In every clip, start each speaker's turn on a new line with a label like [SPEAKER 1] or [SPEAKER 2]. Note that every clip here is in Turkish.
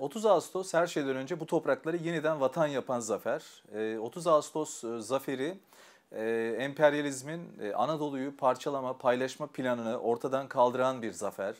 [SPEAKER 1] 30 Ağustos her şeyden önce bu toprakları yeniden vatan yapan zafer. 30 ee, Ağustos e, zaferi e, emperyalizmin e, Anadolu'yu parçalama, paylaşma planını ortadan kaldıran bir zafer.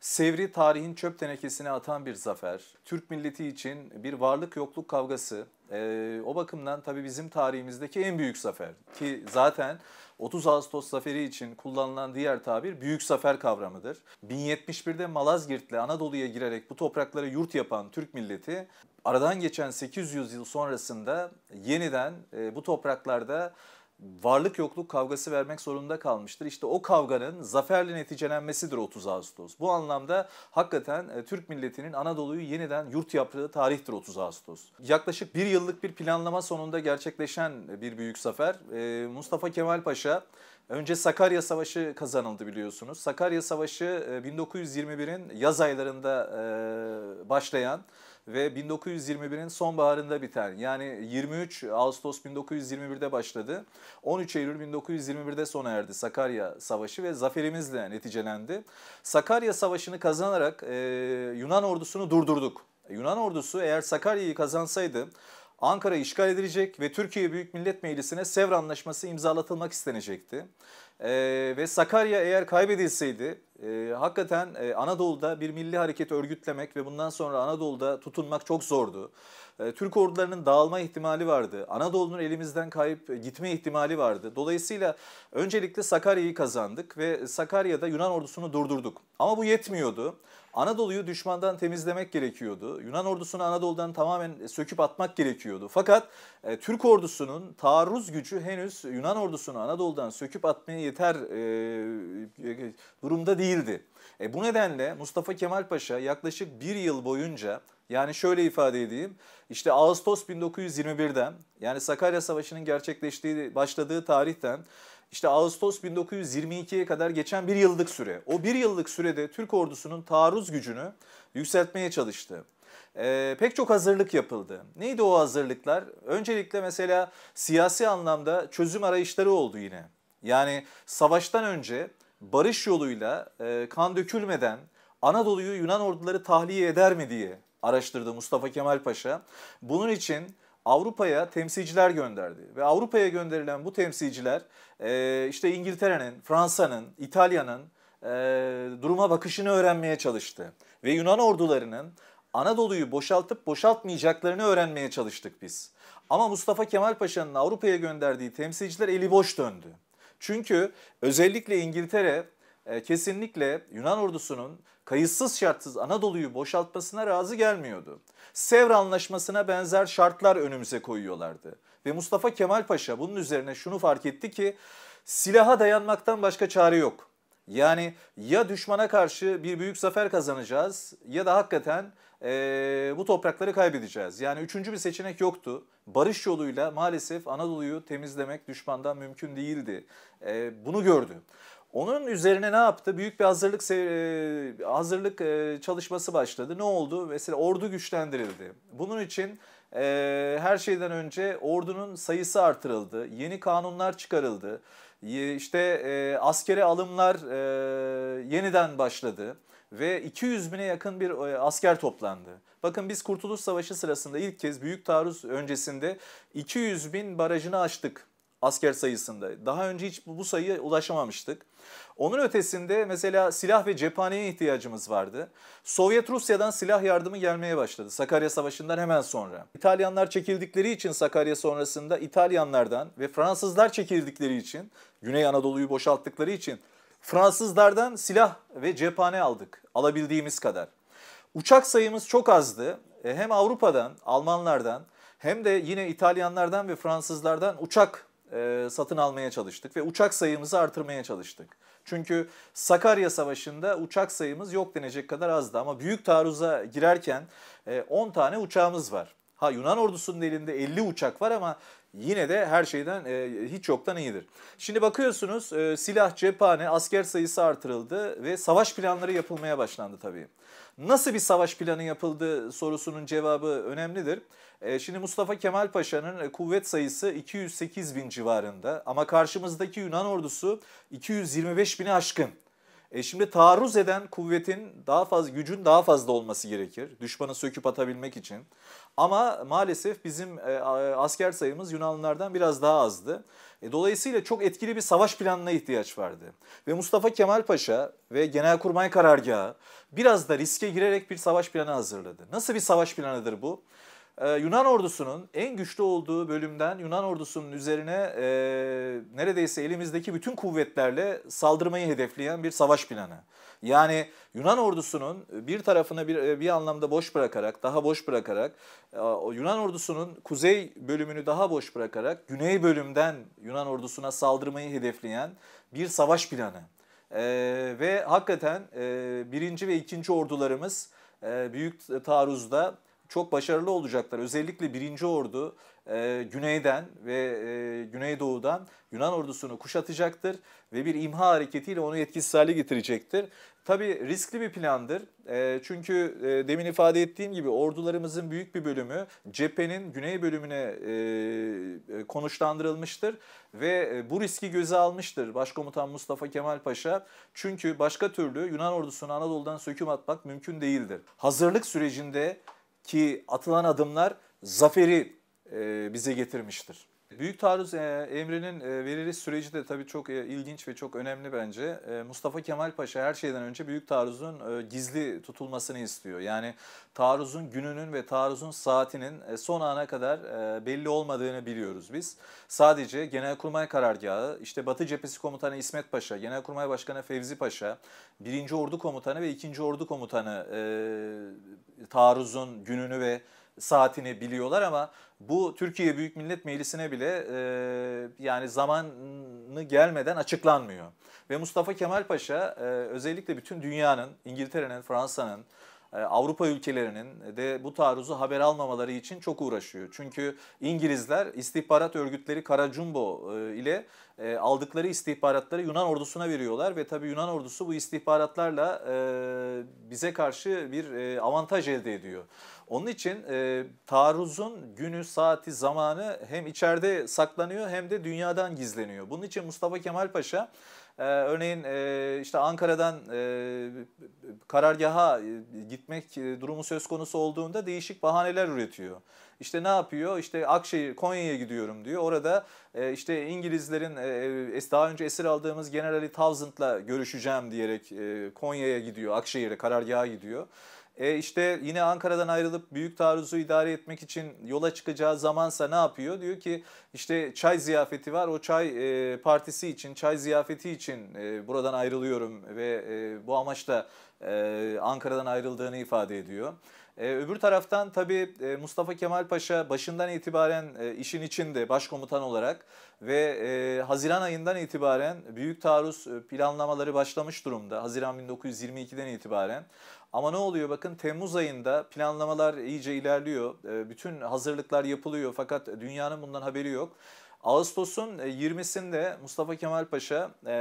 [SPEAKER 1] Sevri tarihin çöp tenekesine atan bir zafer. Türk milleti için bir varlık yokluk kavgası, e, o bakımdan tabii bizim tarihimizdeki en büyük zafer ki zaten 30 Ağustos zaferi için kullanılan diğer tabir büyük zafer kavramıdır. 1071'de Malazgirt'le Anadolu'ya girerek bu topraklara yurt yapan Türk milleti aradan geçen 800 yıl sonrasında yeniden e, bu topraklarda varlık yokluk kavgası vermek zorunda kalmıştır. İşte o kavganın zaferle neticelenmesidir 30 Ağustos. Bu anlamda hakikaten e, Türk milletinin Anadolu'yu yeniden yurt yaptığı tarihtir 30 Ağustos. Yaklaşık bir yıllık bir planlama sonunda gerçekleşen bir büyük zafer. E, Mustafa Kemal Paşa Önce Sakarya Savaşı kazanıldı biliyorsunuz. Sakarya Savaşı 1921'in e, yaz aylarında başlayan ve 1921'in sonbaharında biter. Yani 23 Ağustos 1921'de başladı. 13 Eylül 1921'de sona erdi Sakarya Savaşı ve zaferimizle neticelendi. Sakarya Savaşı'nı kazanarak e, Yunan ordusunu durdurduk. Yunan ordusu eğer Sakarya'yı kazansaydı Ankara işgal edilecek ve Türkiye Büyük Millet Meclisi'ne Sevr Anlaşması imzalatılmak istenecekti. E, ve Sakarya eğer kaybedilseydi e, hakikaten e, Anadolu'da bir milli hareket örgütlemek ve bundan sonra Anadolu'da tutunmak çok zordu. E, Türk ordularının dağılma ihtimali vardı. Anadolu'nun elimizden kayıp e, gitme ihtimali vardı. Dolayısıyla öncelikle Sakarya'yı kazandık ve Sakarya'da Yunan ordusunu durdurduk. Ama bu yetmiyordu. Anadolu'yu düşmandan temizlemek gerekiyordu. Yunan ordusunu Anadolu'dan tamamen söküp atmak gerekiyordu. Fakat e, Türk ordusunun taarruz gücü henüz Yunan ordusunu Anadolu'dan söküp atmaya yeter e, e durumda değildi. E, bu nedenle Mustafa Kemal Paşa yaklaşık bir yıl boyunca yani şöyle ifade edeyim. İşte Ağustos 1921'den yani Sakarya Savaşı'nın gerçekleştiği başladığı tarihten işte Ağustos 1922'ye kadar geçen bir yıllık süre. O bir yıllık sürede Türk ordusunun taarruz gücünü yükseltmeye çalıştı. Ee, pek çok hazırlık yapıldı. Neydi o hazırlıklar? Öncelikle mesela siyasi anlamda çözüm arayışları oldu yine. Yani savaştan önce barış yoluyla e, kan dökülmeden Anadolu'yu Yunan orduları tahliye eder mi diye araştırdı Mustafa Kemal Paşa. Bunun için Avrupa'ya temsilciler gönderdi ve Avrupa'ya gönderilen bu temsilciler e, işte İngiltere'nin, Fransa'nın, İtalya'nın e, duruma bakışını öğrenmeye çalıştı ve Yunan ordularının Anadolu'yu boşaltıp boşaltmayacaklarını öğrenmeye çalıştık biz. Ama Mustafa Kemal Paşa'nın Avrupa'ya gönderdiği temsilciler eli boş döndü. Çünkü özellikle İngiltere e, kesinlikle Yunan ordusunun kayıtsız şartsız Anadolu'yu boşaltmasına razı gelmiyordu. Sevr Anlaşması'na benzer şartlar önümüze koyuyorlardı. Ve Mustafa Kemal Paşa bunun üzerine şunu fark etti ki silaha dayanmaktan başka çare yok. Yani ya düşmana karşı bir büyük zafer kazanacağız ya da hakikaten e, bu toprakları kaybedeceğiz. Yani üçüncü bir seçenek yoktu. Barış yoluyla maalesef Anadolu'yu temizlemek düşmandan mümkün değildi. E, bunu gördü. Onun üzerine ne yaptı? Büyük bir hazırlık e, hazırlık e, çalışması başladı. Ne oldu? Mesela ordu güçlendirildi. Bunun için e, her şeyden önce ordunun sayısı artırıldı. Yeni kanunlar çıkarıldı. İşte askere alımlar yeniden başladı ve 200 bine yakın bir asker toplandı. Bakın biz Kurtuluş Savaşı sırasında ilk kez büyük taarruz öncesinde 200 bin barajını açtık asker sayısında. Daha önce hiç bu sayıya ulaşamamıştık. Onun ötesinde mesela silah ve cephaneye ihtiyacımız vardı. Sovyet Rusya'dan silah yardımı gelmeye başladı Sakarya Savaşı'ndan hemen sonra. İtalyanlar çekildikleri için Sakarya sonrasında İtalyanlardan ve Fransızlar çekildikleri için Güney Anadolu'yu boşalttıkları için Fransızlardan silah ve cephane aldık alabildiğimiz kadar. Uçak sayımız çok azdı. E, hem Avrupa'dan, Almanlardan hem de yine İtalyanlardan ve Fransızlardan uçak e, satın almaya çalıştık ve uçak sayımızı artırmaya çalıştık. Çünkü Sakarya Savaşı'nda uçak sayımız yok denecek kadar azdı ama büyük taarruza girerken e, 10 tane uçağımız var. Ha Yunan ordusunun elinde 50 uçak var ama yine de her şeyden e, hiç yoktan iyidir. Şimdi bakıyorsunuz e, silah, cephane, asker sayısı artırıldı ve savaş planları yapılmaya başlandı tabii. Nasıl bir savaş planı yapıldı sorusunun cevabı önemlidir. E, şimdi Mustafa Kemal Paşa'nın e, kuvvet sayısı 208 bin civarında ama karşımızdaki Yunan ordusu 225 bini aşkın. E şimdi taarruz eden kuvvetin daha fazla gücün daha fazla olması gerekir düşmanı söküp atabilmek için. Ama maalesef bizim e, asker sayımız Yunanlılardan biraz daha azdı. E, dolayısıyla çok etkili bir savaş planına ihtiyaç vardı. Ve Mustafa Kemal Paşa ve Genelkurmay Karargahı biraz da riske girerek bir savaş planı hazırladı. Nasıl bir savaş planıdır bu? Ee, Yunan ordusunun en güçlü olduğu bölümden Yunan ordusunun üzerine e, neredeyse elimizdeki bütün kuvvetlerle saldırmayı hedefleyen bir savaş planı. Yani Yunan ordusunun bir tarafını bir, e, bir anlamda boş bırakarak, daha boş bırakarak, e, Yunan ordusunun kuzey bölümünü daha boş bırakarak güney bölümden Yunan ordusuna saldırmayı hedefleyen bir savaş planı. E, ve hakikaten e, birinci ve ikinci ordularımız e, büyük taarruzda çok başarılı olacaklar. Özellikle birinci Ordu e, güneyden ve e, güneydoğudan Yunan ordusunu kuşatacaktır ve bir imha hareketiyle onu etkisiz hale getirecektir. Tabi riskli bir plandır. E, çünkü e, demin ifade ettiğim gibi ordularımızın büyük bir bölümü cephenin güney bölümüne e, e konuşlandırılmıştır ve e, bu riski göze almıştır Başkomutan Mustafa Kemal Paşa. Çünkü başka türlü Yunan ordusunu Anadolu'dan söküm atmak mümkün değildir. Hazırlık sürecinde ki atılan adımlar zaferi e, bize getirmiştir. Büyük taarruz e, emrinin e, veriliş süreci de tabii çok e, ilginç ve çok önemli bence. Mustafa Kemal Paşa her şeyden önce büyük taarruzun gizli tutulmasını istiyor. Yani taarruzun gününün ve taarruzun saatinin son ana kadar belli olmadığını biliyoruz biz. Sadece Genelkurmay Karargahı, işte Batı Cephesi Komutanı İsmet Paşa, Genelkurmay Başkanı Fevzi Paşa, 1. Ordu Komutanı ve 2. Ordu Komutanı taarruzun gününü ve saatini biliyorlar ama bu Türkiye Büyük Millet Meclisi'ne bile e, yani zamanı gelmeden açıklanmıyor. Ve Mustafa Kemal Paşa e, özellikle bütün dünyanın, İngiltere'nin, Fransa'nın, e, Avrupa ülkelerinin de bu taarruzu haber almamaları için çok uğraşıyor. Çünkü İngilizler istihbarat örgütleri Karacumbo e, ile e, aldıkları istihbaratları Yunan ordusuna veriyorlar ve tabii Yunan ordusu bu istihbaratlarla bize karşı bir avantaj elde ediyor. Onun için e, taarruzun günü, saati, zamanı hem içeride saklanıyor hem de dünyadan gizleniyor. Bunun için Mustafa Kemal Paşa ee, örneğin e, işte Ankara'dan e, karargaha e, gitmek e, durumu söz konusu olduğunda değişik bahaneler üretiyor. İşte ne yapıyor? İşte Akşehir, Konya'ya gidiyorum diyor. Orada e, işte İngilizlerin e, daha önce esir aldığımız Generali Townsend'la görüşeceğim diyerek e, Konya'ya gidiyor, Akşehir'e, karargaha gidiyor. E işte yine Ankara'dan ayrılıp büyük taarruzu idare etmek için yola çıkacağı zamansa ne yapıyor? Diyor ki işte çay ziyafeti var. O çay e, partisi için, çay ziyafeti için e, buradan ayrılıyorum ve e, bu amaçla e, Ankara'dan ayrıldığını ifade ediyor. Ee, öbür taraftan tabii e, Mustafa Kemal Paşa başından itibaren e, işin içinde başkomutan olarak ve e, Haziran ayından itibaren büyük taarruz e, planlamaları başlamış durumda. Haziran 1922'den itibaren. Ama ne oluyor bakın Temmuz ayında planlamalar iyice ilerliyor. Ee, bütün hazırlıklar yapılıyor fakat dünyanın bundan haberi yok. Ağustos'un 20'sinde e, Mustafa Kemal Paşa e,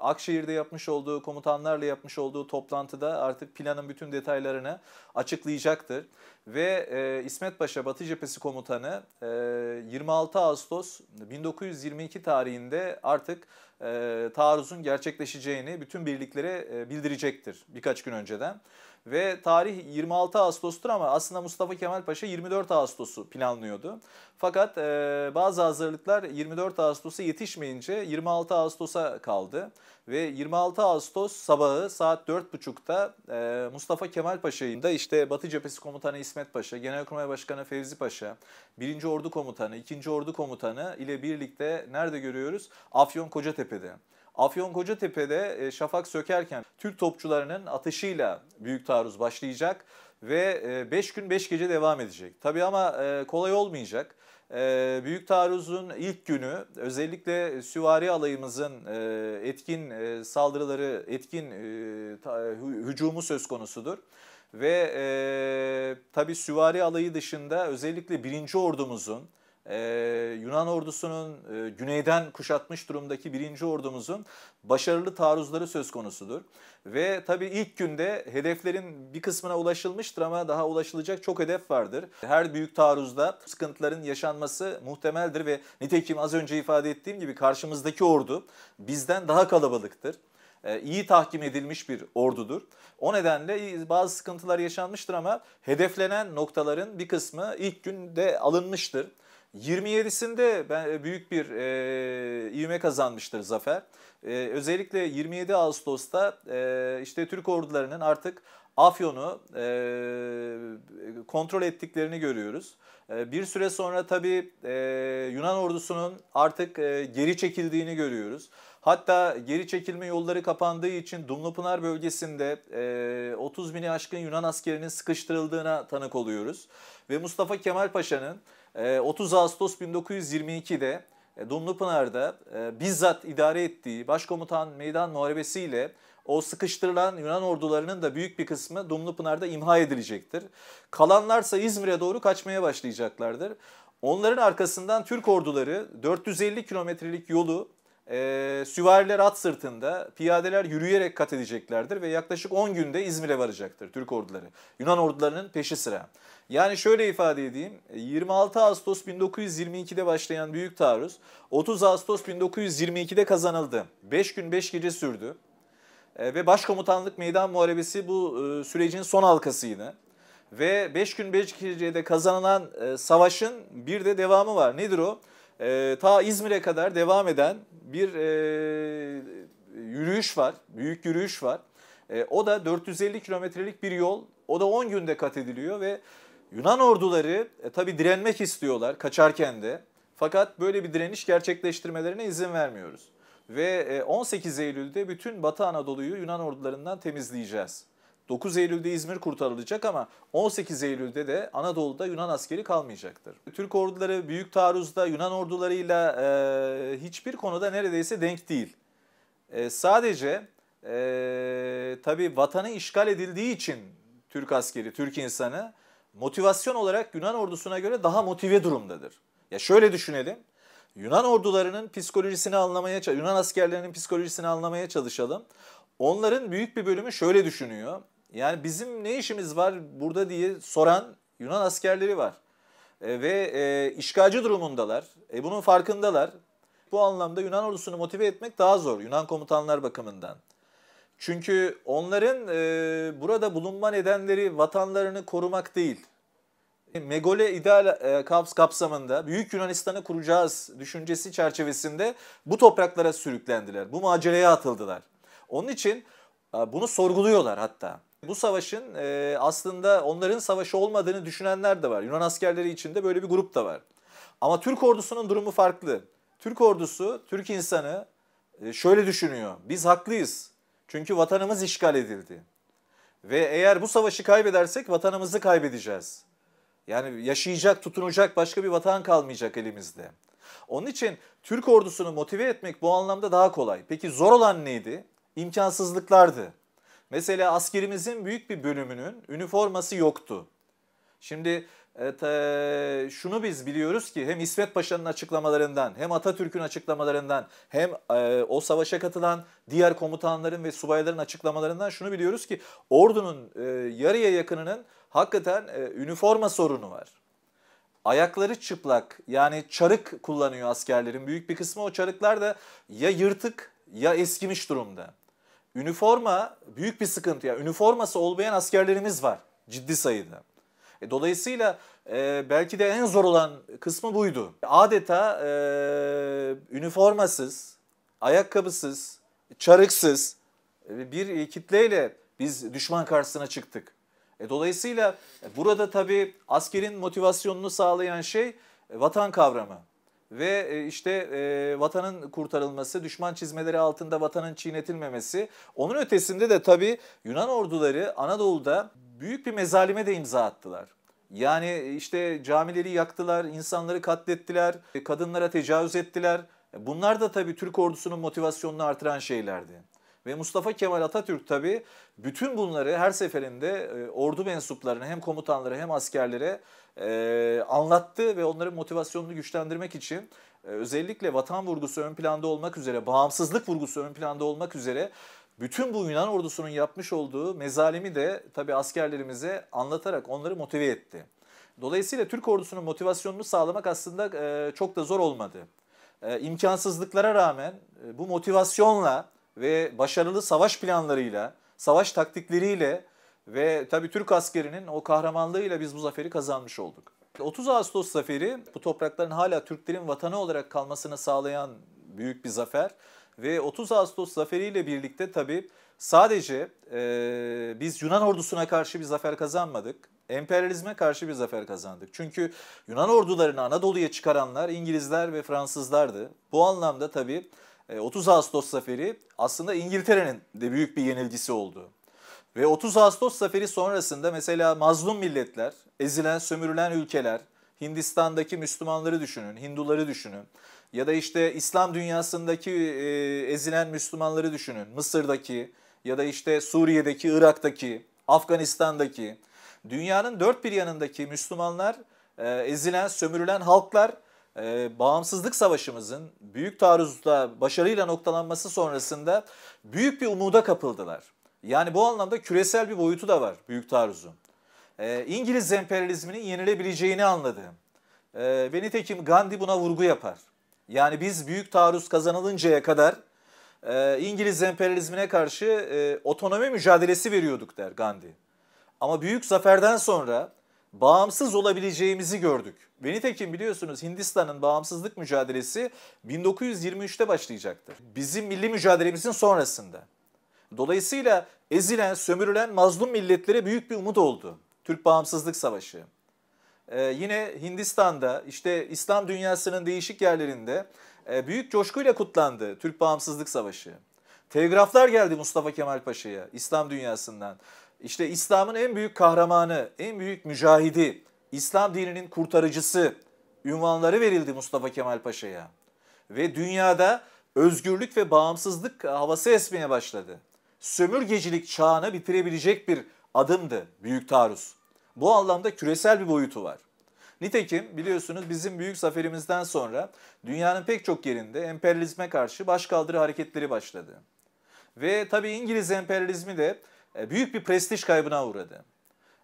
[SPEAKER 1] Akşehir'de yapmış olduğu komutanlarla yapmış olduğu toplantıda artık planın bütün detaylarını açıklayacaktır. Ve e, İsmet Paşa Batı Cephesi Komutanı e, 26 Ağustos 1922 tarihinde artık e, taarruzun gerçekleşeceğini bütün birliklere e, bildirecektir birkaç gün önceden. Ve tarih 26 Ağustos'tur ama aslında Mustafa Kemal Paşa 24 Ağustos'u planlıyordu. Fakat e, bazı hazırlıklar 24 Ağustos'a yetişmeyince 26 Ağustos'a kaldı. Ve 26 Ağustos sabahı saat 4.30'da e, Mustafa Kemal Paşa'yı da işte Batı Cephesi Komutanı İsmet Paşa, Genelkurmay Başkanı Fevzi Paşa, 1. Ordu Komutanı, 2. Ordu Komutanı ile birlikte nerede görüyoruz? Afyon Kocatepe'de. Afyon Kocatepe'de e, şafak sökerken Türk topçularının atışıyla büyük taarruz başlayacak ve 5 e, gün 5 gece devam edecek. Tabii ama e, kolay olmayacak. Ee, Büyük Taarruz'un ilk günü özellikle süvari alayımızın e, etkin e, saldırıları, etkin e, hücumu söz konusudur. Ve e, tabi süvari alayı dışında özellikle birinci ordumuzun e, Yunan ordusunun e, güneyden kuşatmış durumdaki birinci ordumuzun başarılı taarruzları söz konusudur. Ve tabii ilk günde hedeflerin bir kısmına ulaşılmıştır ama daha ulaşılacak çok hedef vardır. Her büyük taarruzda sıkıntıların yaşanması muhtemeldir ve nitekim az önce ifade ettiğim gibi karşımızdaki ordu bizden daha kalabalıktır ee, iyi tahkim edilmiş bir ordudur. O nedenle bazı sıkıntılar yaşanmıştır ama hedeflenen noktaların bir kısmı ilk günde alınmıştır. 27'sinde e, büyük bir e, ivme kazanmıştır zafer. E, özellikle 27 Ağustos'ta e, işte Türk ordularının artık Afyon'u e, kontrol ettiklerini görüyoruz. E, bir süre sonra tabii e, Yunan ordusunun artık e, geri çekildiğini görüyoruz. Hatta geri çekilme yolları kapandığı için Dumlupınar bölgesinde e, 30 bini aşkın Yunan askerinin sıkıştırıldığına tanık oluyoruz. Ve Mustafa Kemal Paşa'nın 30 Ağustos 1922'de Dumlupınar'da bizzat idare ettiği başkomutan meydan muharebesiyle o sıkıştırılan Yunan ordularının da büyük bir kısmı Dumlupınar'da imha edilecektir. Kalanlarsa İzmir'e doğru kaçmaya başlayacaklardır. Onların arkasından Türk orduları 450 kilometrelik yolu e, süvariler at sırtında, piyadeler yürüyerek kat edeceklerdir ve yaklaşık 10 günde İzmir'e varacaktır Türk orduları. Yunan ordularının peşi sıra. Yani şöyle ifade edeyim, 26 Ağustos 1922'de başlayan büyük taarruz 30 Ağustos 1922'de kazanıldı. 5 gün 5 gece sürdü e, ve başkomutanlık meydan muharebesi bu e, sürecin son halkasıydı. Ve 5 gün 5 gecede kazanılan e, savaşın bir de devamı var. Nedir o? e, ta İzmir'e kadar devam eden bir e, yürüyüş var, büyük yürüyüş var. E, o da 450 kilometrelik bir yol, o da 10 günde kat ediliyor ve Yunan orduları e, tabi direnmek istiyorlar kaçarken de. Fakat böyle bir direniş gerçekleştirmelerine izin vermiyoruz. Ve e, 18 Eylül'de bütün Batı Anadolu'yu Yunan ordularından temizleyeceğiz. 9 Eylül'de İzmir kurtarılacak ama 18 Eylül'de de Anadolu'da Yunan askeri kalmayacaktır. Türk orduları büyük taarruzda Yunan ordularıyla e, hiçbir konuda neredeyse denk değil. E, sadece e, tabii vatanı işgal edildiği için Türk askeri, Türk insanı motivasyon olarak Yunan ordusuna göre daha motive durumdadır. Ya şöyle düşünelim. Yunan ordularının psikolojisini anlamaya, Yunan askerlerinin psikolojisini anlamaya çalışalım. Onların büyük bir bölümü şöyle düşünüyor. Yani bizim ne işimiz var burada diye soran Yunan askerleri var. E, ve e, işgalci durumundalar. E, bunun farkındalar. Bu anlamda Yunan ordusunu motive etmek daha zor Yunan komutanlar bakımından. Çünkü onların e, burada bulunma nedenleri vatanlarını korumak değil. E, Megole ideal e, kaps kapsamında Büyük Yunanistan'ı kuracağız düşüncesi çerçevesinde bu topraklara sürüklendiler. Bu maceraya atıldılar. Onun için e, bunu sorguluyorlar hatta bu savaşın e, aslında onların savaşı olmadığını düşünenler de var. Yunan askerleri içinde böyle bir grup da var. Ama Türk ordusunun durumu farklı. Türk ordusu, Türk insanı e, şöyle düşünüyor. Biz haklıyız. Çünkü vatanımız işgal edildi. Ve eğer bu savaşı kaybedersek vatanımızı kaybedeceğiz. Yani yaşayacak, tutunacak başka bir vatan kalmayacak elimizde. Onun için Türk ordusunu motive etmek bu anlamda daha kolay. Peki zor olan neydi? İmkansızlıklardı. Mesela askerimizin büyük bir bölümünün üniforması yoktu. Şimdi e, şunu biz biliyoruz ki hem İsmet Paşa'nın açıklamalarından hem Atatürk'ün açıklamalarından hem e, o savaşa katılan diğer komutanların ve subayların açıklamalarından şunu biliyoruz ki ordunun e, yarıya yakınının hakikaten üniforma sorunu var. Ayakları çıplak yani çarık kullanıyor askerlerin büyük bir kısmı o çarıklar da ya yırtık ya eskimiş durumda. Üniforma büyük bir sıkıntı. ya, üniforması olmayan askerlerimiz var ciddi sayıda. E, dolayısıyla e, belki de en zor olan kısmı buydu. Adeta e, üniformasız, ayakkabısız, çarıksız e, bir kitleyle biz düşman karşısına çıktık. E, dolayısıyla e, burada tabii askerin motivasyonunu sağlayan şey e, vatan kavramı ve e, işte e, vatanın kurtarılması, düşman çizmeleri altında vatanın çiğnetilmemesi. Onun ötesinde de tabii Yunan orduları Anadolu'da büyük bir mezalime de imza attılar. Yani e, işte camileri yaktılar, insanları katlettiler, e, kadınlara tecavüz ettiler. Bunlar da tabii Türk ordusunun motivasyonunu artıran şeylerdi. Ve Mustafa Kemal Atatürk tabi bütün bunları her seferinde e, ordu mensuplarına hem komutanlara hem askerlere e, anlattı ve onların motivasyonunu güçlendirmek için e, özellikle vatan vurgusu ön planda olmak üzere, bağımsızlık vurgusu ön planda olmak üzere bütün bu Yunan ordusunun yapmış olduğu mezalimi de tabi askerlerimize anlatarak onları motive etti. Dolayısıyla Türk ordusunun motivasyonunu sağlamak aslında çok da zor olmadı. İmkansızlıklara rağmen bu motivasyonla ve başarılı savaş planlarıyla, savaş taktikleriyle ve tabii Türk askerinin o kahramanlığıyla biz bu zaferi kazanmış olduk. 30 Ağustos zaferi bu toprakların hala Türklerin vatanı olarak kalmasını sağlayan büyük bir zafer ve 30 Ağustos zaferiyle birlikte tabii sadece e, biz Yunan ordusuna karşı bir zafer kazanmadık. Emperyalizme karşı bir zafer kazandık. Çünkü Yunan ordularını Anadolu'ya çıkaranlar İngilizler ve Fransızlardı. Bu anlamda tabii 30 e, Ağustos zaferi aslında İngiltere'nin de büyük bir yenilgisi oldu. Ve 30 Ağustos zaferi sonrasında mesela mazlum milletler, ezilen, sömürülen ülkeler, Hindistan'daki Müslümanları düşünün, Hinduları düşünün. Ya da işte İslam dünyasındaki e, ezilen Müslümanları düşünün. Mısır'daki ya da işte Suriye'deki, Irak'taki, Afganistan'daki. Dünyanın dört bir yanındaki Müslümanlar, e, ezilen, sömürülen halklar e, bağımsızlık savaşımızın büyük taarruzla başarıyla noktalanması sonrasında büyük bir umuda kapıldılar. Yani bu anlamda küresel bir boyutu da var büyük taarruzun. E, İngiliz emperyalizminin yenilebileceğini anladı. E, ve nitekim Gandhi buna vurgu yapar. Yani biz büyük taarruz kazanılıncaya kadar e, İngiliz emperyalizmine karşı e, otonomi mücadelesi veriyorduk der Gandhi. Ama büyük zaferden sonra bağımsız olabileceğimizi gördük. Ve nitekim biliyorsunuz Hindistan'ın bağımsızlık mücadelesi 1923'te başlayacaktı. Bizim milli mücadelemizin sonrasında. Dolayısıyla ezilen, sömürülen mazlum milletlere büyük bir umut oldu. Türk Bağımsızlık Savaşı. Ee, yine Hindistan'da işte İslam dünyasının değişik yerlerinde e, büyük coşkuyla kutlandı Türk Bağımsızlık Savaşı. Telgraflar geldi Mustafa Kemal Paşa'ya İslam dünyasından. İşte İslam'ın en büyük kahramanı, en büyük mücahidi, İslam dininin kurtarıcısı ünvanları verildi Mustafa Kemal Paşa'ya. Ve dünyada özgürlük ve bağımsızlık havası esmeye başladı. Sömürgecilik çağını bitirebilecek bir adımdı büyük taarruz. Bu anlamda küresel bir boyutu var. Nitekim biliyorsunuz bizim büyük zaferimizden sonra dünyanın pek çok yerinde emperyalizme karşı başkaldırı hareketleri başladı. Ve tabii İngiliz emperyalizmi de e, büyük bir prestij kaybına uğradı.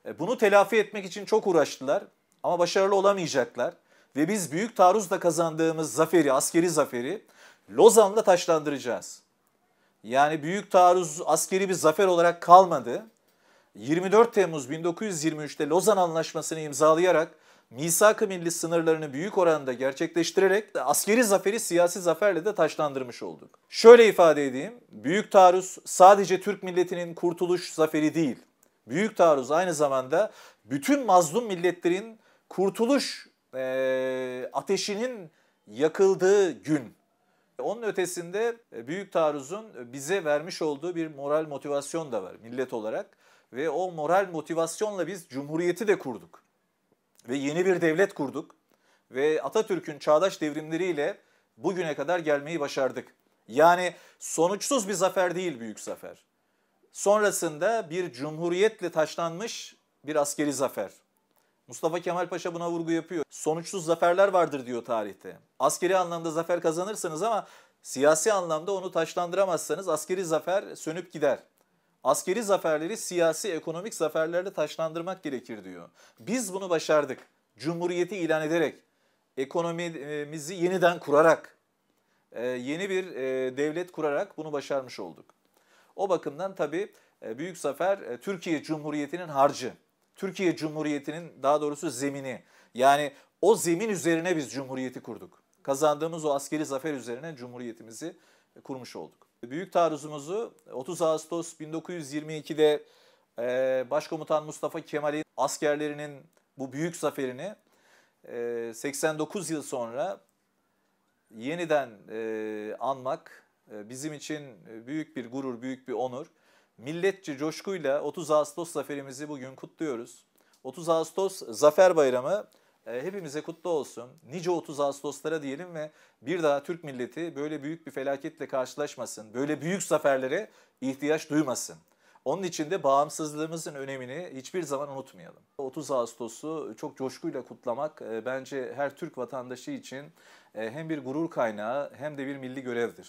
[SPEAKER 1] E, bunu telafi etmek için çok uğraştılar ama başarılı olamayacaklar ve biz büyük taarruzla kazandığımız zaferi, askeri zaferi Lozan'da taşlandıracağız. Yani büyük taarruz askeri bir zafer olarak kalmadı. 24 Temmuz 1923'te Lozan Anlaşması'nı imzalayarak misak-ı milli sınırlarını büyük oranda gerçekleştirerek askeri zaferi siyasi zaferle de taşlandırmış olduk. Şöyle ifade edeyim, büyük taarruz sadece Türk milletinin kurtuluş zaferi değil. Büyük taarruz aynı zamanda bütün mazlum milletlerin kurtuluş e, ateşinin yakıldığı gün. Onun ötesinde e, Büyük Taarruz'un bize vermiş olduğu bir moral motivasyon da var millet olarak ve o moral motivasyonla biz cumhuriyeti de kurduk ve yeni bir devlet kurduk ve Atatürk'ün çağdaş devrimleriyle bugüne kadar gelmeyi başardık. Yani sonuçsuz bir zafer değil büyük zafer. Sonrasında bir cumhuriyetle taşlanmış bir askeri zafer. Mustafa Kemal Paşa buna vurgu yapıyor. Sonuçsuz zaferler vardır diyor tarihte. Askeri anlamda zafer kazanırsınız ama siyasi anlamda onu taşlandıramazsanız askeri zafer sönüp gider askeri zaferleri siyasi ekonomik zaferlerle taşlandırmak gerekir diyor. Biz bunu başardık. Cumhuriyeti ilan ederek, ekonomimizi yeniden kurarak, e, yeni bir e, devlet kurarak bunu başarmış olduk. O bakımdan tabii e, büyük zafer Türkiye Cumhuriyeti'nin harcı. Türkiye Cumhuriyeti'nin daha doğrusu zemini. Yani o zemin üzerine biz cumhuriyeti kurduk. Kazandığımız o askeri zafer üzerine cumhuriyetimizi kurmuş olduk. Büyük taarruzumuzu 30 Ağustos 1922'de e, Başkomutan Mustafa Kemal'in askerlerinin bu büyük zaferini e, 89 yıl sonra yeniden e, anmak e, bizim için büyük bir gurur, büyük bir onur. Milletçi coşkuyla 30 Ağustos zaferimizi bugün kutluyoruz. 30 Ağustos Zafer Bayramı ee, hepimize kutlu olsun. Nice 30 Ağustos'lara diyelim ve bir daha Türk milleti böyle büyük bir felaketle karşılaşmasın. Böyle büyük zaferlere ihtiyaç duymasın. Onun için de bağımsızlığımızın önemini hiçbir zaman unutmayalım. 30 Ağustos'u çok coşkuyla kutlamak e, bence her Türk vatandaşı için e, hem bir gurur kaynağı hem de bir milli görevdir.